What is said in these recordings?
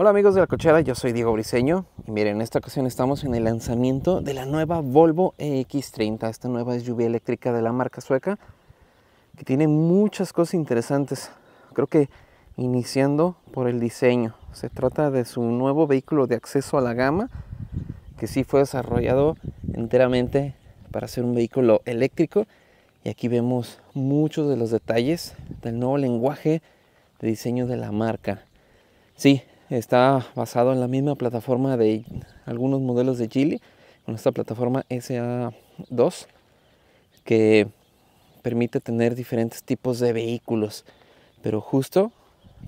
Hola amigos de la cochera, yo soy Diego Briseño y miren, en esta ocasión estamos en el lanzamiento de la nueva Volvo EX30, esta nueva lluvia eléctrica de la marca sueca que tiene muchas cosas interesantes. Creo que iniciando por el diseño, se trata de su nuevo vehículo de acceso a la gama que sí fue desarrollado enteramente para ser un vehículo eléctrico y aquí vemos muchos de los detalles del nuevo lenguaje de diseño de la marca. Sí, está basado en la misma plataforma de algunos modelos de Geely, con esta plataforma SA2, que permite tener diferentes tipos de vehículos. Pero justo,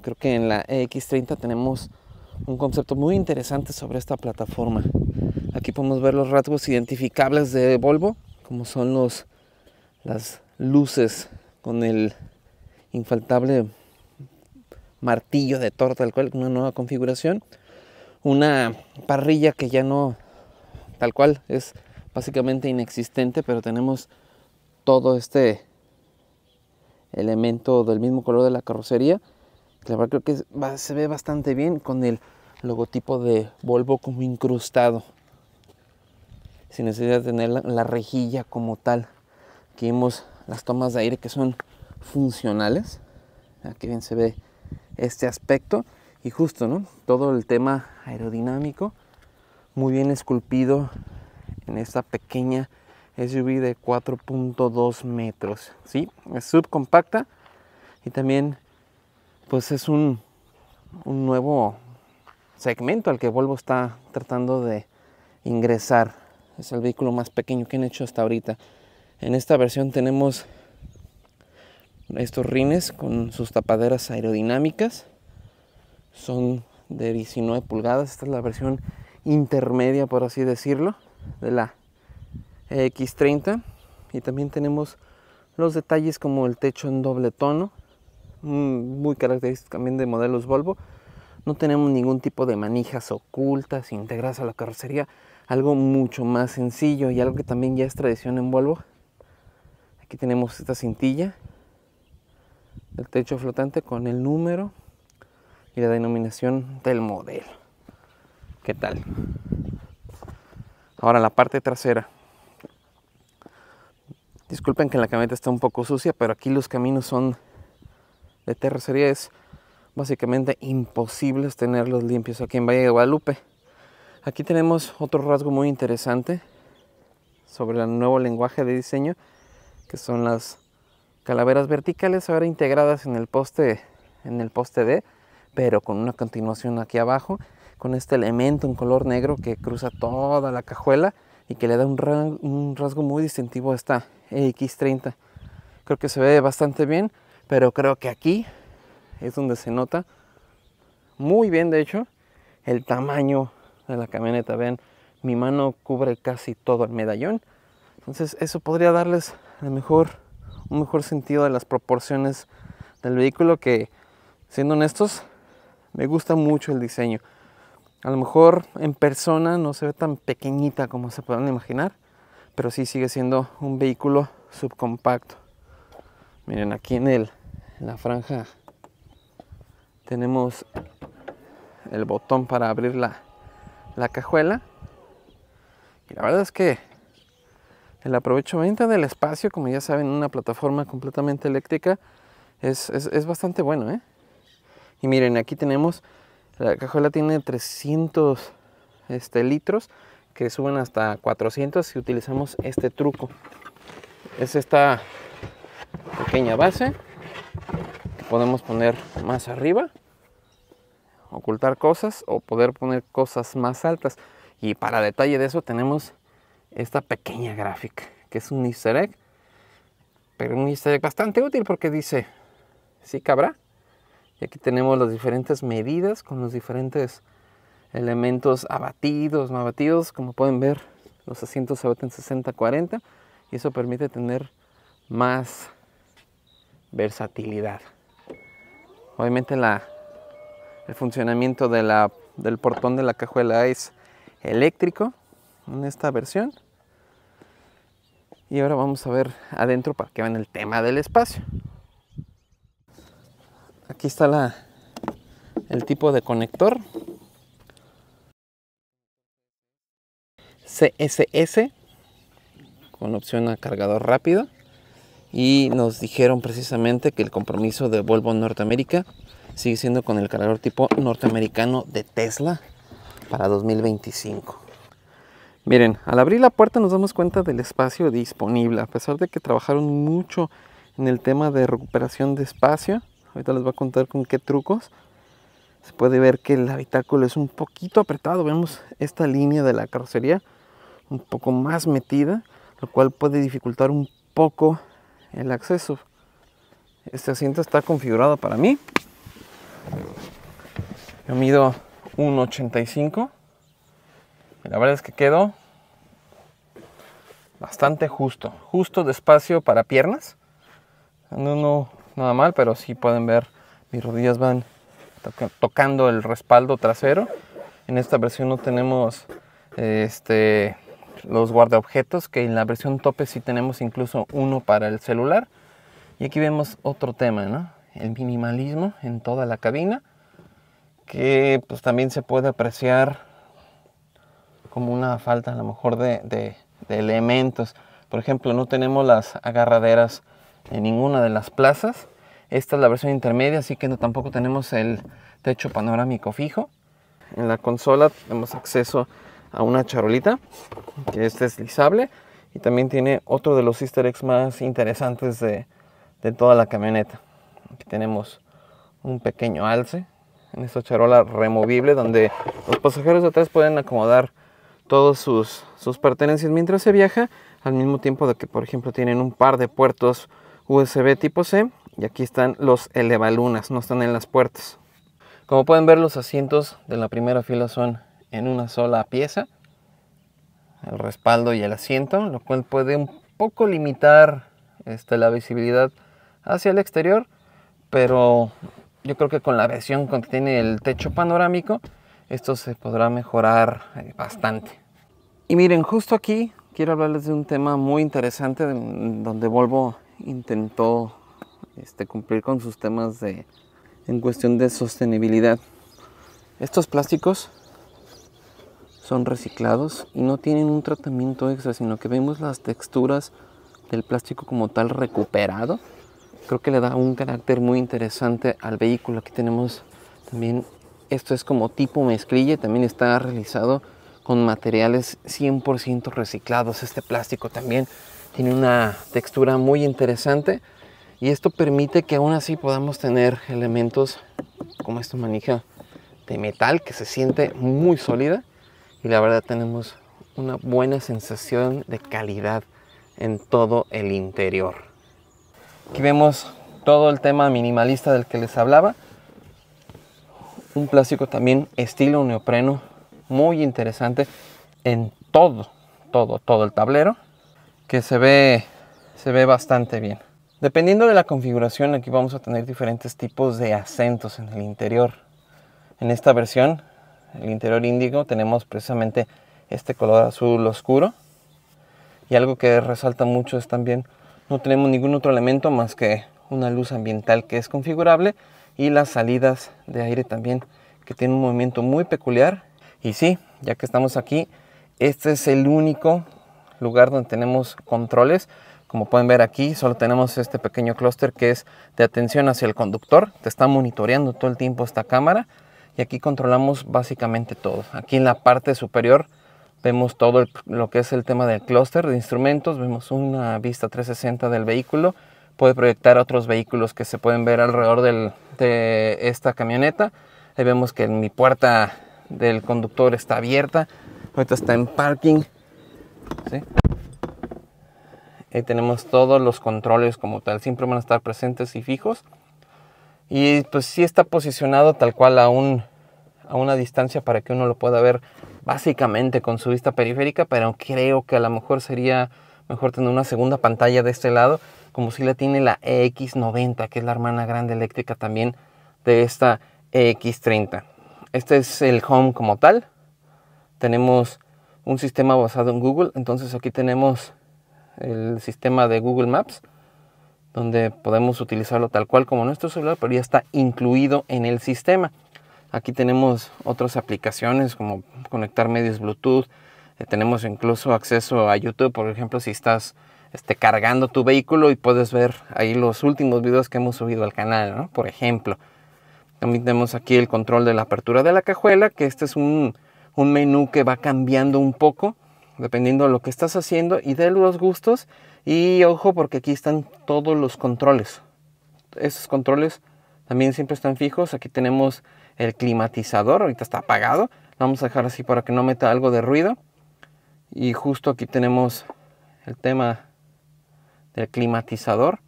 creo que en la EX30 tenemos un concepto muy interesante sobre esta plataforma. Aquí podemos ver los rasgos identificables de Volvo, como son los, las luces con el infaltable martillo de torta, tal cual, una nueva configuración. Una parrilla que ya no, tal cual, es básicamente inexistente, pero tenemos todo este elemento del mismo color de la carrocería. La verdad creo que se ve bastante bien con el logotipo de Volvo como incrustado. Sin necesidad de tener la, rejilla como tal. Aquí vemos las tomas de aire que son funcionales. Aquí bien se ve este aspecto y justo, ¿no? Todo el tema aerodinámico muy bien esculpido en esta pequeña SUV de 4.2 metros, ¿sí? Es subcompacta y también pues es un, un nuevo segmento al que Volvo está tratando de ingresar. Es el vehículo más pequeño que han hecho hasta ahorita. En esta versión tenemos estos rines con sus tapaderas aerodinámicas. Son de 19 pulgadas. Esta es la versión intermedia, por así decirlo, de la X30. Y también tenemos los detalles como el techo en doble tono, mm, muy característico también de modelos Volvo. No tenemos ningún tipo de manijas ocultas, integradas a la carrocería. Algo mucho más sencillo y algo que también ya es tradición en Volvo. Aquí tenemos esta cintilla el techo flotante con el número y la denominación del modelo. ¿Qué tal? Ahora la parte trasera. Disculpen que la camioneta está un poco sucia, pero aquí los caminos son de terracería. Es básicamente imposible tenerlos limpios aquí en Valle de Guadalupe. Aquí tenemos otro rasgo muy interesante sobre el nuevo lenguaje de diseño, que son las calaveras verticales ahora integradas en el poste en el poste D pero con una continuación aquí abajo con este elemento en color negro que cruza toda la cajuela y que le da un, rasgo muy distintivo a esta x 30 creo que se ve bastante bien pero creo que aquí es donde se nota muy bien de hecho el tamaño de la camioneta Ven, mi mano cubre casi todo el medallón entonces eso podría darles a lo mejor un mejor sentido de las proporciones del vehículo que, siendo honestos, me gusta mucho el diseño. A lo mejor en persona no se ve tan pequeñita como se puedan imaginar, pero sí sigue siendo un vehículo subcompacto. Miren, aquí en, el, la franja tenemos el botón para abrir la, la cajuela. Y la verdad es que el aprovechamiento del espacio, como ya saben, una plataforma completamente eléctrica es, bastante bueno. ¿eh? Y miren, aquí tenemos, la cajuela tiene 300 este, litros que suben hasta 400 si utilizamos este truco. Es esta pequeña base que podemos poner más arriba, ocultar cosas o poder poner cosas más altas. Y para detalle de eso tenemos esta pequeña gráfica, que es un easter egg, pero un easter egg bastante útil porque dice, sí cabrá. Y aquí tenemos las diferentes medidas con los diferentes elementos abatidos, no abatidos. Como pueden ver, los asientos se abaten 60-40 y eso permite tener más versatilidad. Obviamente la, el funcionamiento de del portón de la cajuela es eléctrico, en esta versión. Y ahora vamos a ver adentro para que vean el tema del espacio. Aquí está el tipo de conector. CSS con opción a cargador rápido y nos dijeron precisamente que el compromiso de Volvo Norteamérica sigue siendo con el cargador tipo norteamericano de Tesla para 2025. Miren, al abrir la puerta nos damos cuenta del espacio disponible, a pesar de que trabajaron mucho en el tema de recuperación de espacio. Ahorita les voy a contar con qué trucos. Se puede ver que el habitáculo es un poquito apretado. Vemos esta línea de la carrocería un poco más metida, lo cual puede dificultar un poco el acceso. Este asiento está configurado para mí. Yo mido 1,85 la verdad es que quedó bastante justo. Justo de espacio para piernas. No, no, nada mal, pero sí pueden ver mis rodillas van tocando el respaldo trasero. En esta versión no tenemos este, los guardaobjetos, que en la versión tope sí tenemos incluso uno para el celular. Y aquí vemos otro tema, ¿no? El minimalismo en toda la cabina, que pues también se puede apreciar como una falta a lo mejor de, elementos. Por ejemplo, no tenemos las agarraderas en ninguna de las plazas. Esta es la versión intermedia, así que no, tampoco tenemos el techo panorámico fijo. En la consola tenemos acceso a una charolita que este es deslizable y también tiene otro de los easter eggs más interesantes de, de toda la camioneta. Aquí tenemos un pequeño alce en esta charola removible donde los pasajeros de atrás pueden acomodar todos sus, pertenencias mientras se viaja, al mismo tiempo de que, por ejemplo, tienen un par de puertos USB tipo C y aquí están los elevalunas, no están en las puertas. Como pueden ver, los asientos de la primera fila son en una sola pieza, el respaldo y el asiento, lo cual puede un poco limitar este, la visibilidad hacia el exterior, pero yo creo que con la versión que tiene el techo panorámico, esto se podrá mejorar eh, bastante. Y miren, justo aquí quiero hablarles de un tema muy interesante mm, donde Volvo intentó este, cumplir con sus temas en cuestión de sostenibilidad. Estos plásticos son reciclados y no tienen un tratamiento extra, sino que vemos las texturas del plástico como tal recuperado. Creo que le da un carácter muy interesante al vehículo. Aquí tenemos también esto es como tipo mezclilla, también está realizado con materiales 100% reciclados. Este plástico también tiene una textura muy interesante y esto permite que aún así podamos tener elementos como esta manija de metal que se siente muy sólida y la verdad tenemos una buena sensación de calidad en todo el interior. Aquí vemos todo el tema minimalista del que les hablaba un plástico también estilo neopreno, muy interesante en todo, todo, todo el tablero, que se ve, se ve bastante bien. Dependiendo de la configuración, aquí vamos a tener diferentes tipos de acentos en el interior. En esta versión, el interior índigo, tenemos precisamente este color azul oscuro. Y algo que resalta mucho es también, no tenemos ningún otro elemento más que una luz ambiental que es configurable y las salidas de aire también que tiene un movimiento muy peculiar y sí ya que estamos aquí este es el único lugar donde tenemos controles como pueden ver aquí solo tenemos este pequeño clúster que es de atención hacia el conductor te está monitoreando todo el tiempo esta cámara y aquí controlamos básicamente todo aquí en la parte superior vemos todo lo que es el tema del clúster de instrumentos vemos una vista 360 del vehículo puede proyectar otros vehículos que se pueden ver alrededor de esta camioneta. Ahí vemos que mi puerta del conductor está abierta. Ahorita está en parking. Ahí tenemos todos los controles como tal. Siempre van a estar presentes y fijos. Y pues sí está posicionado tal cual a, a una distancia para que uno lo pueda ver básicamente con su vista periférica. Pero creo que a lo mejor sería mejor tener una segunda pantalla de este lado como si la tiene la EX90, que es la hermana grande eléctrica también de esta EX30. Este es el Home como tal. Tenemos un sistema basado en Google, entonces aquí tenemos el sistema de Google Maps, donde podemos utilizarlo tal cual como nuestro celular, pero ya está incluido en el sistema. Aquí tenemos otras aplicaciones como conectar medios Bluetooth, eh, tenemos incluso acceso a YouTube, por ejemplo, si estás este, cargando tu vehículo y puedes ver ahí los últimos videos que hemos subido al canal, ¿no? Por ejemplo. También tenemos aquí el control de la apertura de la cajuela, que este es un, menú que va cambiando un poco dependiendo de lo que estás haciendo y de los gustos. Y ojo porque aquí están todos los controles. Esos controles también siempre están fijos. Aquí tenemos el climatizador, ahorita está apagado. vamos a dejar así para que no meta algo de ruido. Y justo aquí tenemos el tema del climatizador,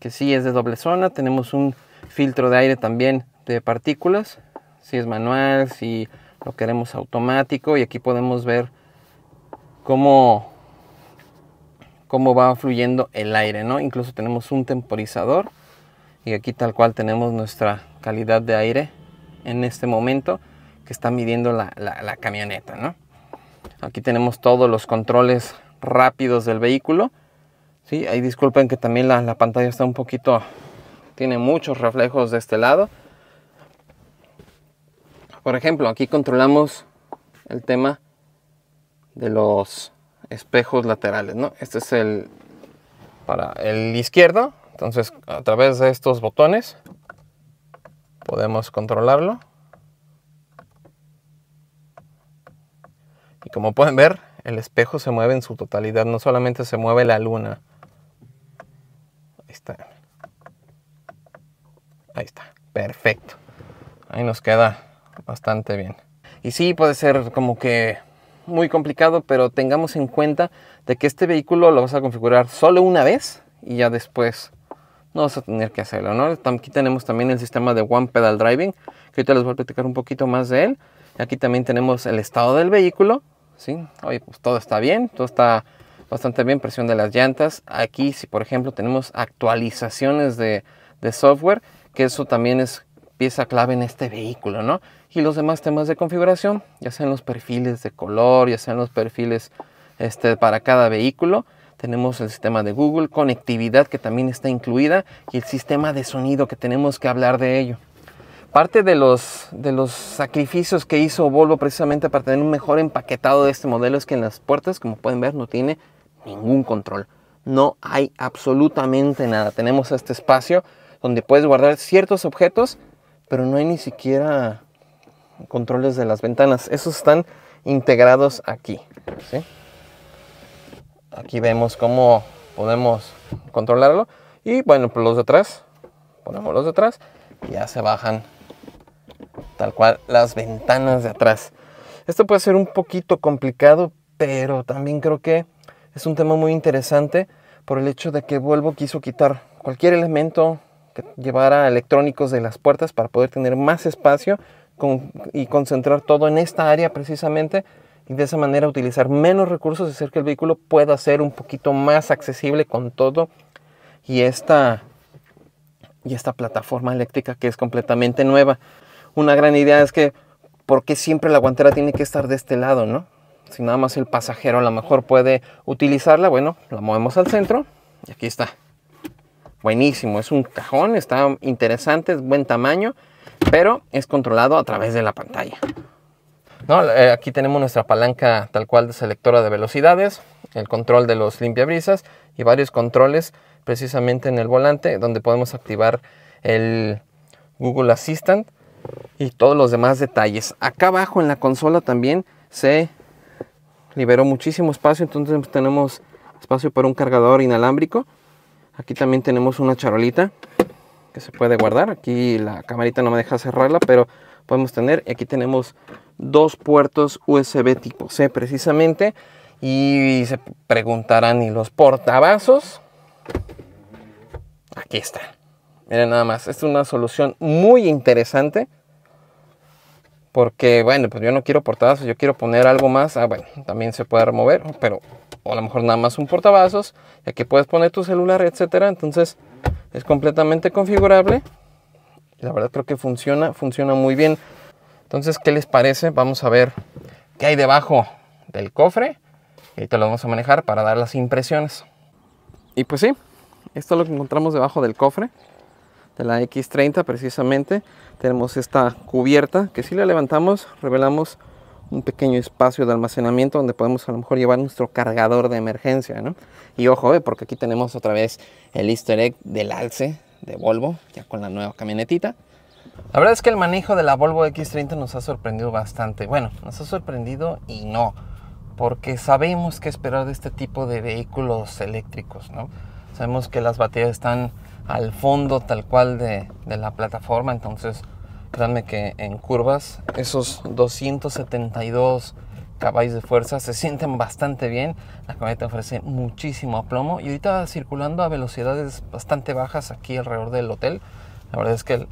que sí es de doble zona. Tenemos un filtro de aire también de partículas, si es manual, si lo queremos automático. Y aquí podemos ver cómo, cómo va fluyendo el aire, ¿no? Incluso tenemos un temporizador y aquí tal cual tenemos nuestra calidad de aire en este momento que está midiendo la, la camioneta, ¿no? Aquí tenemos todos los controles rápidos del vehículo Sí, ahí disculpen que también la, pantalla está un poquito, tiene muchos reflejos de este lado. Por ejemplo, aquí controlamos el tema de los espejos laterales, ¿no? Este es el para el izquierdo, entonces a través de estos botones podemos controlarlo. Y como pueden ver, el espejo se mueve en su totalidad, no solamente se mueve la luna. Ahí está, perfecto. Ahí nos queda bastante bien. Y sí, puede ser como que muy complicado, pero tengamos en cuenta de que este vehículo lo vas a configurar solo una vez y ya después no vas a tener que hacerlo, ¿no? Aquí tenemos también el sistema de One Pedal Driving, que ahorita les voy a platicar un poquito más de él. Aquí también tenemos el estado del vehículo, ¿sí? hoy pues todo está bien, todo está bastante bien, presión de las llantas. Aquí, si por ejemplo tenemos actualizaciones de, software, que eso también es pieza clave en este vehículo, ¿no? Y los demás temas de configuración, ya sean los perfiles de color, ya sean los perfiles este, para cada vehículo. Tenemos el sistema de Google, conectividad que también está incluida y el sistema de sonido que tenemos que hablar de ello. Parte de los, de los sacrificios que hizo Volvo precisamente para tener un mejor empaquetado de este modelo es que en las puertas, como pueden ver, no tiene ningún control. No hay absolutamente nada. Tenemos este espacio donde puedes guardar ciertos objetos, pero no hay ni siquiera controles de las ventanas. Esos están integrados aquí. Aquí vemos cómo podemos controlarlo. Y bueno, pues los detrás ponemos los detrás ya se bajan tal cual las ventanas de atrás. Esto puede ser un poquito complicado, pero también creo que es un tema muy interesante por el hecho de que Volvo quiso quitar cualquier elemento que llevara electrónicos de las puertas para poder tener más espacio y concentrar todo en esta área precisamente y de esa manera utilizar menos recursos y hacer que el vehículo pueda ser un poquito más accesible con todo y esta, y esta plataforma eléctrica que es completamente nueva. Una gran idea es que, ¿por qué siempre la guantera tiene que estar de este lado, no? si nada más el pasajero a lo mejor puede utilizarla, bueno, la movemos al centro y aquí está. Buenísimo, es un cajón, está interesante, es buen tamaño, pero es controlado a través de la pantalla. Eh, aquí tenemos nuestra palanca tal cual de selectora de velocidades, el control de los limpiabrisas y varios controles precisamente en el volante donde podemos activar el Google Assistant y todos los demás detalles. Acá abajo en la consola también se liberó muchísimo espacio, entonces tenemos espacio para un cargador inalámbrico. Aquí también tenemos una charolita que se puede guardar. Aquí la camarita no me deja cerrarla, pero podemos tener. aquí tenemos dos puertos USB tipo C precisamente. Y se preguntarán, ¿y los portavasos? Aquí está. Miren nada más, esta es una solución muy interesante porque, bueno, pues yo no quiero portavasos, yo quiero poner algo más. Ah, bueno, también se puede remover, pero o a lo mejor nada más un portavasos. Y aquí puedes poner tu celular, etcétera. Entonces, es completamente configurable. La verdad creo que funciona, funciona muy bien. Entonces, ¿qué les parece? Vamos a ver qué hay debajo del cofre. Y te lo vamos a manejar para dar las impresiones. Y pues sí, esto es lo que encontramos debajo del cofre de la X30 precisamente. Tenemos esta cubierta que si la levantamos revelamos un pequeño espacio de almacenamiento donde podemos a lo mejor llevar nuestro cargador de emergencia. ¿no? Y ojo, eh, porque aquí tenemos otra vez el easter egg del alce de Volvo, ya con la nueva camionetita. La verdad es que el manejo de la Volvo X30 nos ha sorprendido bastante. Bueno, nos ha sorprendido y no, porque sabemos qué esperar de este tipo de vehículos eléctricos. ¿no? Sabemos que las baterías están al fondo tal cual de, la plataforma. Entonces, créanme que en curvas esos 272 caballos de fuerza se sienten bastante bien. La camioneta ofrece muchísimo aplomo y ahorita circulando a velocidades bastante bajas aquí alrededor del hotel. La verdad es que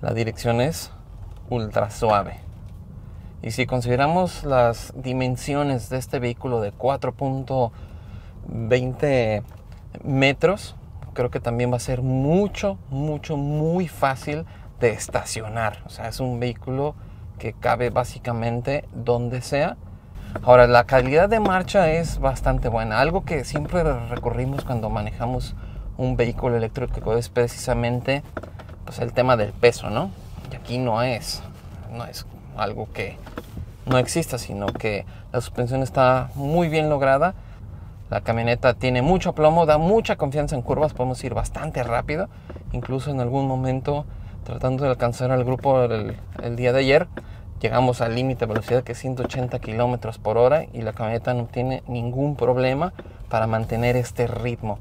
la dirección es ultra suave. Y si consideramos las dimensiones de este vehículo de 4.20 metros, creo que también va a ser mucho, mucho, muy fácil de estacionar. O sea, es un vehículo que cabe básicamente donde sea. Ahora, la calidad de marcha es bastante buena. Algo que siempre recorrimos cuando manejamos un vehículo eléctrico es precisamente pues, el tema del peso, ¿no? Y aquí no es, no es algo que no exista, sino que la suspensión está muy bien lograda la camioneta tiene mucho plomo, da mucha confianza en curvas, podemos ir bastante rápido. Incluso en algún momento, tratando de alcanzar al grupo el, día de ayer, llegamos al límite de velocidad que es 180 kilómetros por hora y la camioneta no tiene ningún problema para mantener este ritmo.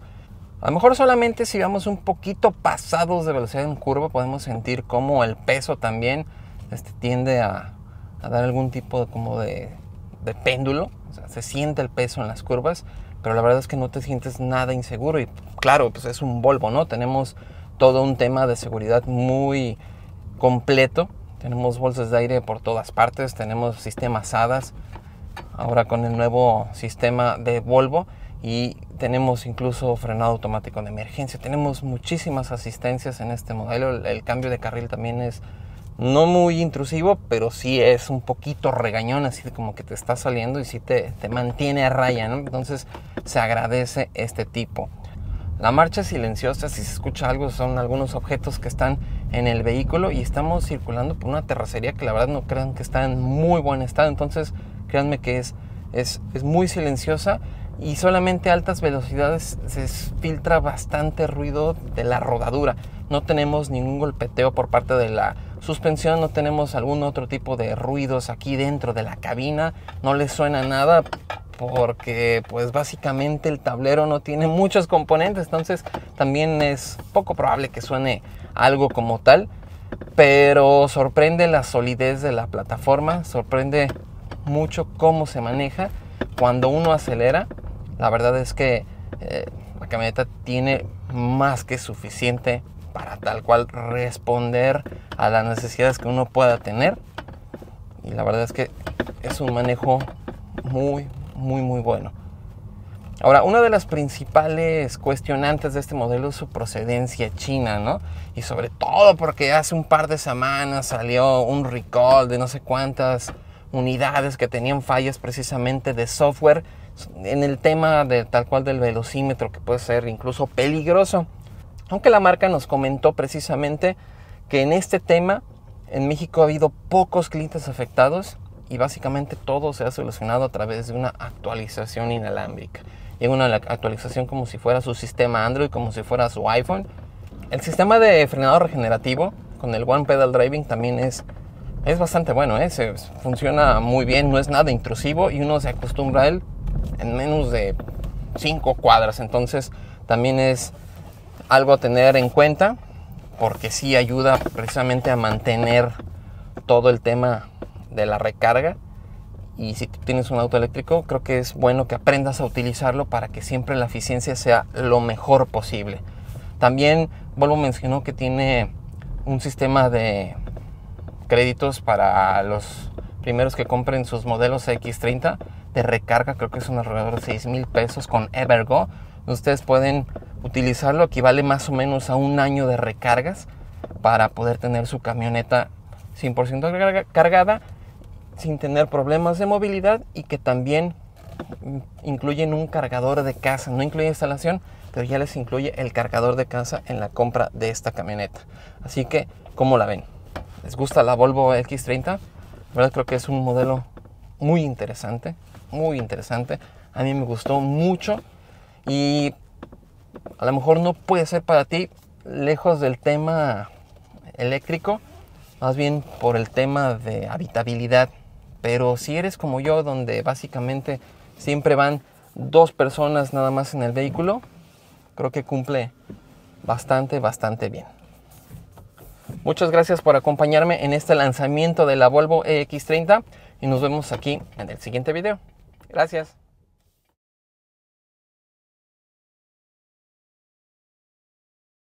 A lo mejor solamente si vamos un poquito pasados de velocidad en curva podemos sentir como el peso también este, tiende a, a dar algún tipo de, como de de péndulo, se siente el peso en las curvas, pero la verdad es que no te sientes nada inseguro y claro, pues es un Volvo, ¿no? Tenemos todo un tema de seguridad muy completo, tenemos bolsas de aire por todas partes, tenemos sistemas HADAS, ahora con el nuevo sistema de Volvo y tenemos incluso frenado automático de emergencia, tenemos muchísimas asistencias en este modelo, el cambio de carril también es no muy intrusivo, pero sí es un poquito regañón, así como que te está saliendo y sí te, mantiene a raya, Entonces se agradece este tipo. La marcha silenciosa, si se escucha algo, son algunos objetos que están en el vehículo y estamos circulando por una terracería que la verdad no crean que está en muy buen estado, entonces créanme que es, es, es muy silenciosa y solamente a altas velocidades se filtra bastante ruido de la rodadura. No tenemos ningún golpeteo por parte de la suspensión, no tenemos algún otro tipo de ruidos aquí dentro de la cabina, no le suena nada porque pues básicamente el tablero no tiene muchos componentes, entonces también es poco probable que suene algo como tal, pero sorprende la solidez de la plataforma, sorprende mucho cómo se maneja cuando uno acelera, la verdad es que eh, la camioneta tiene más que suficiente para tal cual responder a las necesidades que uno pueda tener. Y la verdad es que es un manejo muy, muy, muy bueno. Ahora, una de las principales cuestionantes de este modelo es su procedencia china, ¿no? Y sobre todo porque hace un par de semanas salió un recall de no sé cuántas unidades que tenían fallas precisamente de software en el tema de tal cual del velocímetro que puede ser incluso peligroso. Aunque la marca nos comentó precisamente que en este tema en México ha habido pocos clientes afectados y básicamente todo se ha solucionado a través de una actualización inalámbrica. Llega una actualización como si fuera su sistema Android, como si fuera su iPhone. El sistema de frenado regenerativo con el One Pedal Driving también es, es bastante bueno, ¿eh? funciona muy bien, no es nada intrusivo y uno se acostumbra a él en menos de 5 cuadras. Entonces también es algo a tener en cuenta porque sí ayuda precisamente a mantener todo el tema de la recarga. Y si tienes un auto eléctrico, creo que es bueno que aprendas a utilizarlo para que siempre la eficiencia sea lo mejor posible. También a mencionó que tiene un sistema de créditos para los primeros que compren sus modelos X30 de recarga, creo que es un alrededor de 6 mil pesos con Evergo. Ustedes pueden utilizarlo equivale más o menos a un año de recargas para poder tener su camioneta 100% cargada sin tener problemas de movilidad y que también mm, incluyen un cargador de casa, no incluye instalación, pero ya les incluye el cargador de casa en la compra de esta camioneta. Así que, ¿cómo la ven? ¿Les gusta la Volvo X30? verdad creo que es un modelo muy interesante, muy interesante. A mí me gustó mucho y a lo mejor no puede ser para ti lejos del tema eléctrico, más bien por el tema de habitabilidad. Pero si eres como yo, donde básicamente siempre van dos personas nada más en el vehículo, creo que cumple bastante, bastante bien. Muchas gracias por acompañarme en este lanzamiento de la Volvo EX30 y nos vemos aquí en el siguiente video. Gracias.